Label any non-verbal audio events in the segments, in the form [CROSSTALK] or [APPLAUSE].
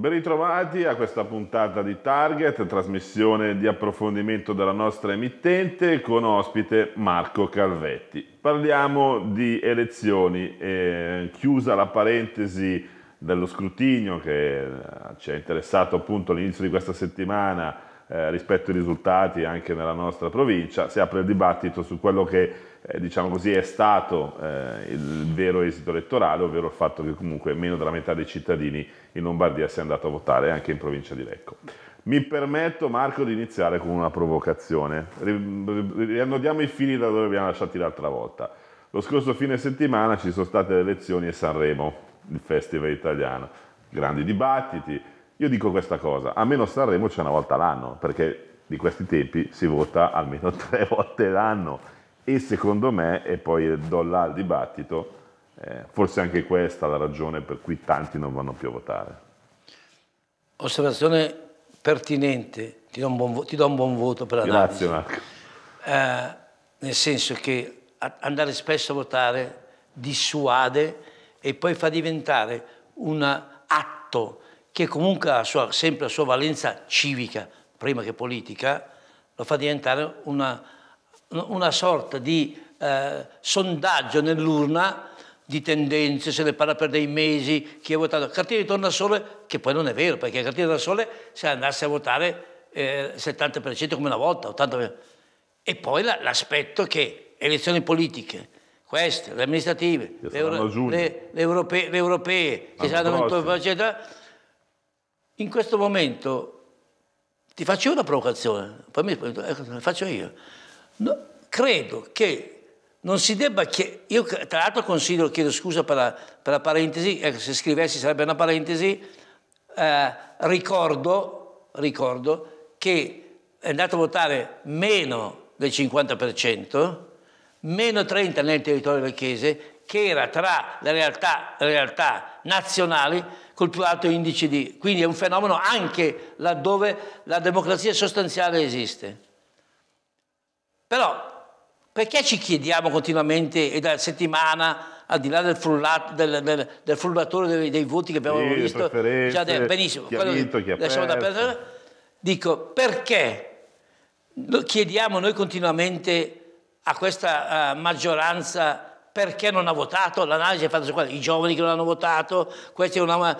Ben ritrovati a questa puntata di Target, trasmissione di approfondimento della nostra emittente con ospite Marco Calvetti. Parliamo di elezioni, eh, chiusa la parentesi dello scrutinio che ci ha interessato appunto all'inizio di questa settimana eh, rispetto ai risultati anche nella nostra provincia, si apre il dibattito su quello che eh, diciamo così, è stato eh, il vero esito elettorale, ovvero il fatto che comunque meno della metà dei cittadini in Lombardia sia andato a votare anche in provincia di Lecco. Mi permetto Marco di iniziare con una provocazione, riannodiamo i fili da dove abbiamo lasciati l'altra volta. Lo scorso fine settimana ci sono state le elezioni a Sanremo, il festival italiano, grandi dibattiti, io dico questa cosa, almeno Sanremo c'è una volta l'anno, perché di questi tempi si vota almeno [LAUGHS] tre volte l'anno e secondo me, e poi do là al dibattito, eh, forse anche questa è la ragione per cui tanti non vanno più a votare. Osservazione pertinente, ti do un buon, vo- do un buon voto per l'analisi. Grazie Marco. Eh, nel senso che andare spesso a votare dissuade e poi fa diventare un atto che comunque ha sua, sempre la sua valenza civica, prima che politica, lo fa diventare una, una sorta di eh, sondaggio nell'urna di tendenze, se ne parla per dei mesi, chi ha votato. Cartina di Tornasole, che poi non è vero, perché Cartina di Tornasole se andasse a votare eh, 70% come una volta, 80%. E poi l'aspetto la, che elezioni politiche, queste, le amministrative, le, le, le, europee, le europee che saranno eccetera, in questo momento ti faccio una provocazione, poi mi ecco, faccio io. No, credo che non si debba chiedere, io tra l'altro considero, chiedo scusa per la, per la parentesi, ecco, se scrivessi sarebbe una parentesi, eh, ricordo, ricordo che è andato a votare meno del 50%, meno 30 nel territorio del vecchese che era tra le realtà, realtà nazionali col più alto indice di... Quindi è un fenomeno anche laddove la democrazia sostanziale esiste. Però perché ci chiediamo continuamente e da settimana, al di là del, frullato, del, del, del frullatore dei, dei, voti che abbiamo sì, visto, già detto, benissimo, quello, da perdere, dico perché chiediamo noi continuamente a questa uh, maggioranza perché non ha votato, l'analisi è fatta su quelli, i giovani che non hanno votato, questi non hanno...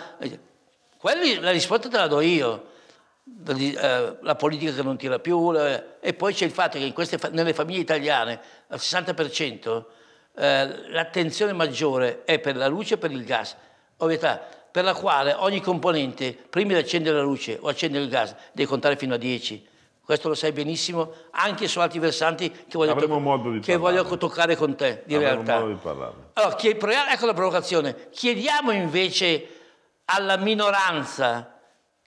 Quelli, la risposta te la do io, eh, la politica che non tira più, e poi c'è il fatto che queste, nelle famiglie italiane al 60% eh, l'attenzione maggiore è per la luce e per il gas, ovvietà, per la quale ogni componente, prima di accendere la luce o accendere il gas, deve contare fino a 10 questo lo sai benissimo, anche su altri versanti che voglio, to- che voglio toccare con te, di Avremo realtà. Modo di parlarne. Allora, chied- ecco la provocazione, chiediamo invece alla minoranza,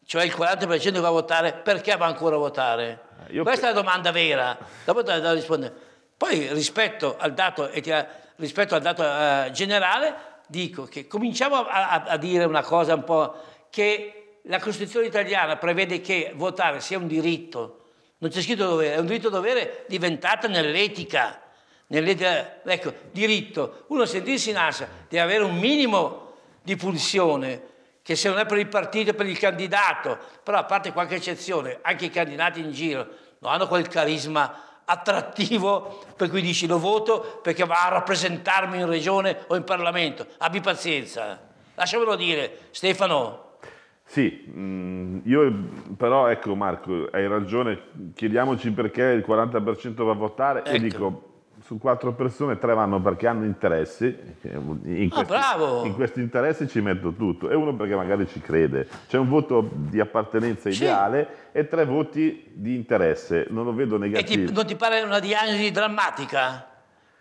cioè il 40% che va a votare, perché va ancora a votare? Eh, io Questa pe- è la domanda vera, dopo te la rispondere. Poi rispetto al dato, rispetto al dato uh, generale, dico che cominciamo a, a, a dire una cosa un po' che la Costituzione italiana prevede che votare sia un diritto, non c'è scritto dovere, è un diritto dovere diventata nell'etica, nell'etica, ecco, diritto. Uno sentirsi in ansia deve avere un minimo di pulsione, che se non è per il partito, è per il candidato, però a parte qualche eccezione, anche i candidati in giro non hanno quel carisma attrattivo per cui dici lo voto perché va a rappresentarmi in regione o in Parlamento. Abbi pazienza, lasciamelo dire, Stefano, sì, mm, io però ecco Marco, hai ragione, chiediamoci perché il 40% va a votare ecco. e dico su quattro persone tre vanno perché hanno interessi, in ah, questi, oh, in questi, interessi ci metto tutto e uno perché magari ci crede, c'è un voto di appartenenza ideale sì. e tre voti di interesse, non lo vedo negativo. E ti, non ti pare una diagnosi drammatica?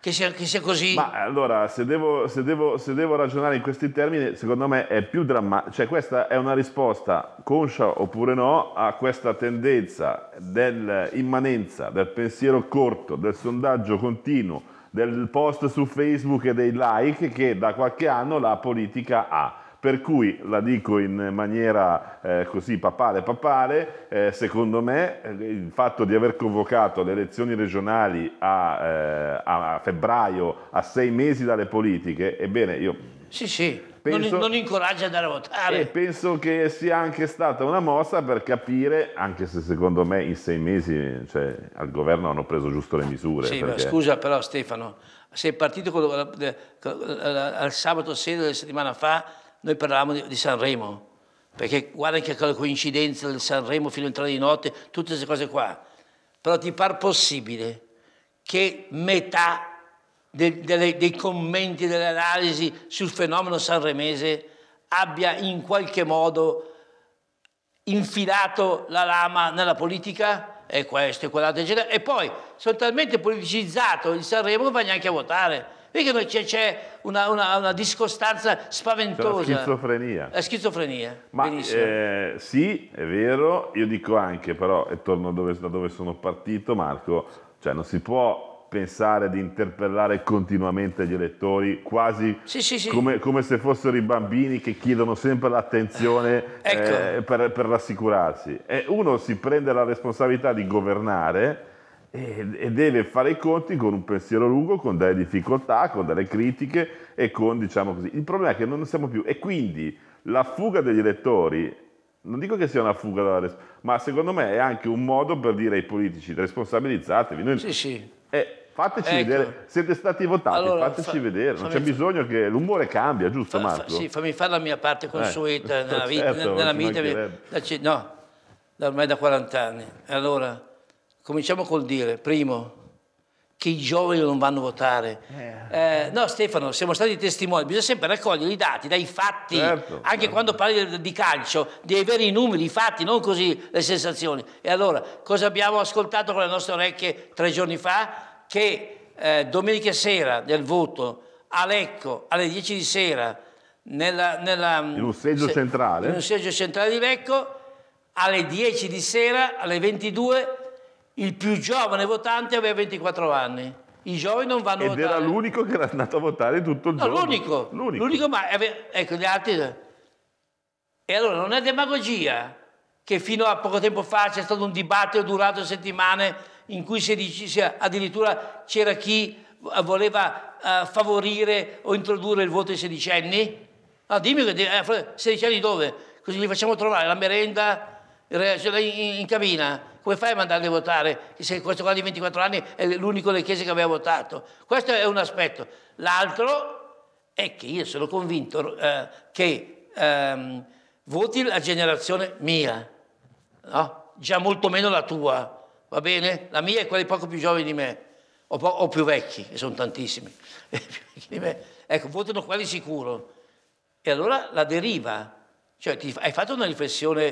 Che sia, che sia, così. Ma eh, allora, se devo, se, devo, se devo, ragionare in questi termini, secondo me è più drammatico. Cioè, questa è una risposta, conscia oppure no, a questa tendenza dell'immanenza, del pensiero corto, del sondaggio continuo, del post su Facebook e dei like che da qualche anno la politica ha. Per cui la dico in maniera eh, così papale papale, eh, secondo me eh, il fatto di aver convocato le elezioni regionali a, eh, a febbraio, a sei mesi dalle politiche, ebbene io... Sì, sì. Penso, non, non incoraggia ad andare a votare. E penso che sia anche stata una mossa per capire, anche se secondo me in sei mesi cioè, al governo hanno preso giusto le misure. Sì, perché... scusa però Stefano, sei partito con, al sabato sera della settimana fa noi parlavamo di, Sanremo, perché guarda anche quella coincidenza del Sanremo fino a tre di notte, tutte queste cose qua. Però ti par possibile che metà dei, dei, dei commenti, delle analisi sul fenomeno sanremese abbia in qualche modo infilato la lama nella politica e questo e quell'altro eccetera e poi sono talmente politicizzato il Sanremo che va neanche a votare Vedi che c'è, una, una, una, discostanza spaventosa. C'è schizofrenia. È schizofrenia. Ma eh, sì, è vero, io dico anche, però, e torno dove, da dove sono partito, Marco, cioè non si può pensare di interpellare continuamente gli elettori, quasi sì, sì, sì. Come, come, se fossero i bambini che chiedono sempre l'attenzione ecco. eh, per, per rassicurarsi. E uno si prende la responsabilità di governare e, deve fare i conti con un pensiero lungo, con delle difficoltà, con delle critiche e con, diciamo così, il problema è che non ne siamo più e quindi la fuga degli elettori, non dico che sia una fuga dalla responsabilità, ma secondo me è anche un modo per dire ai politici responsabilizzatevi. Noi, sì, sì. Eh, Fateci ecco. vedere, siete stati votati, allora, fateci fa, vedere, non c'è bisogno che l'umore cambia, giusto fa, Marco? Fa, sì, fammi fare la mia parte consueta eh, nella vita, [LAUGHS] certo, nella vita no, ormai da 40 anni. Allora, cominciamo col dire, primo, che i giovani non vanno a votare. Eh. Eh, no Stefano, siamo stati testimoni, bisogna sempre raccogliere i dati dai fatti, certo, anche certo. quando parli di calcio, dei veri numeri, i fatti, non così le sensazioni. E allora, cosa abbiamo ascoltato con le nostre orecchie tre giorni fa? Che eh, domenica sera del voto a Lecco alle 10 di sera, nella, nella, mm, in un seggio se, centrale, in un seggio centrale di Lecco, alle 10 di sera, alle 22 il più giovane votante aveva 24 anni. I giovani non vanno Ed a votare. Ed era l'unico che era andato a votare tutto il no, giorno. L'unico. l'unico. L'unico, ma ecco, gli altri... E allora non è demagogia che fino a poco tempo fa c'è stato un dibattito durato settimane in cui si dice, addirittura c'era chi voleva uh, favorire o introdurre il voto ai sedicenni. No, dimmi che eh, sedicenni dove? Così li facciamo trovare la merenda cioè, in, in cabina come fai a mandarli a votare se questo qua di 24 anni è l'unico delle chiese che aveva votato? Questo è un aspetto. L'altro è che io sono convinto eh, che ehm, voti la generazione mia, no? già molto meno la tua, va bene? La mia è quella poco più giovani di me, o, po- o più vecchi, e sono tantissimi, [LAUGHS] Ecco, votano quelli sicuro. E allora la deriva, cioè ti, hai fatto una riflessione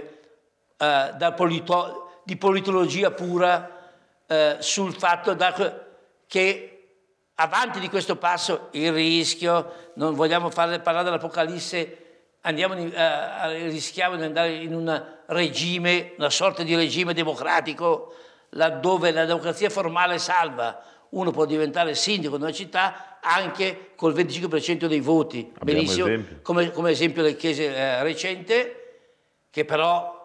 eh, da politologo, di politologia pura eh, sul fatto da, che avanti di questo passo il rischio, non vogliamo fare, parlare dell'Apocalisse, eh, rischiamo di andare in un regime, una sorta di regime democratico, laddove la democrazia formale salva, uno può diventare sindaco di una città anche col 25% dei voti. Abbiamo Benissimo, esempio. Come, come, esempio le chiese eh, recente, che però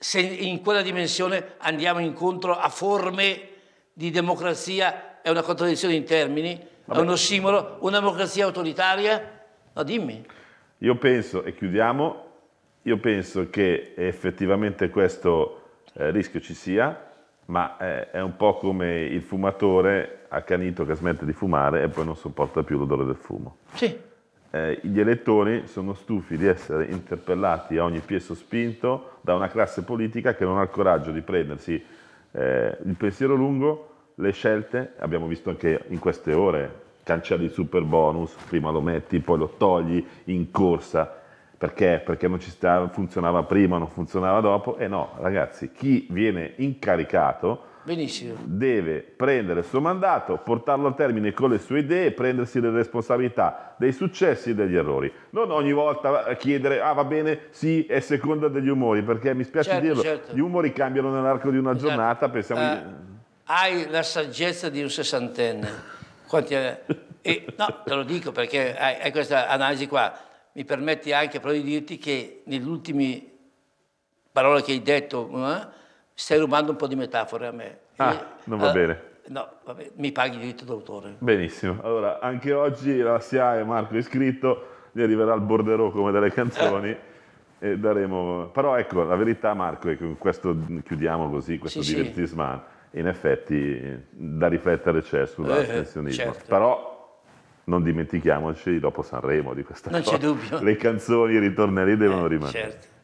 se in quella dimensione andiamo incontro a forme di democrazia, è una contraddizione in termini, Vabbè. è uno simbolo, una democrazia autoritaria? No, dimmi. Io penso, e chiudiamo, io penso che effettivamente questo eh, rischio ci sia, ma eh, è un po' come il fumatore accanito che smette di fumare e poi non sopporta più l'odore del fumo. Sì eh, gli elettori sono stufi di essere interpellati a ogni piesso spinto da una classe politica che non ha il coraggio di prendersi eh, il pensiero lungo, le scelte, abbiamo visto anche in queste ore, cancelli il super bonus, prima lo metti, poi lo togli in corsa, perché? Perché non ci sta, funzionava prima, non funzionava dopo, e no, ragazzi, chi viene incaricato Benissimo. deve prendere il suo mandato, portarlo a termine con le sue idee e prendersi le responsabilità dei successi e degli errori. Non ogni volta eh, chiedere, ah va bene, sì, è seconda degli umori, perché mi spiace certo, dirlo, certo. gli umori cambiano nell'arco di una esatto. giornata, pensiamo... Eh, di... Hai la saggezza di un sessantenne. Quanti... e, no, te lo dico perché hai, hai questa analisi qua. Mi permetti anche però di dirti che nell'ultima parola che hai detto... Eh, Stai rubando un po' di metafore a me. Ah, Io, non va uh, bene. No, vabbè, mi paghi il diritto d'autore. Benissimo. Allora, anche oggi la SIAE Marco è iscritto, gli arriverà il borderò come delle canzoni. [LAUGHS] e daremo... Però ecco, la verità Marco è che con questo chiudiamo così, questo sì, divertisman, sì. in effetti da riflettere c'è sull'astensionismo. Eh, certo. Però non dimentichiamoci dopo Sanremo di questa non cosa. Non c'è dubbio. Le canzoni, i ritornelli devono eh, rimanere. Certo.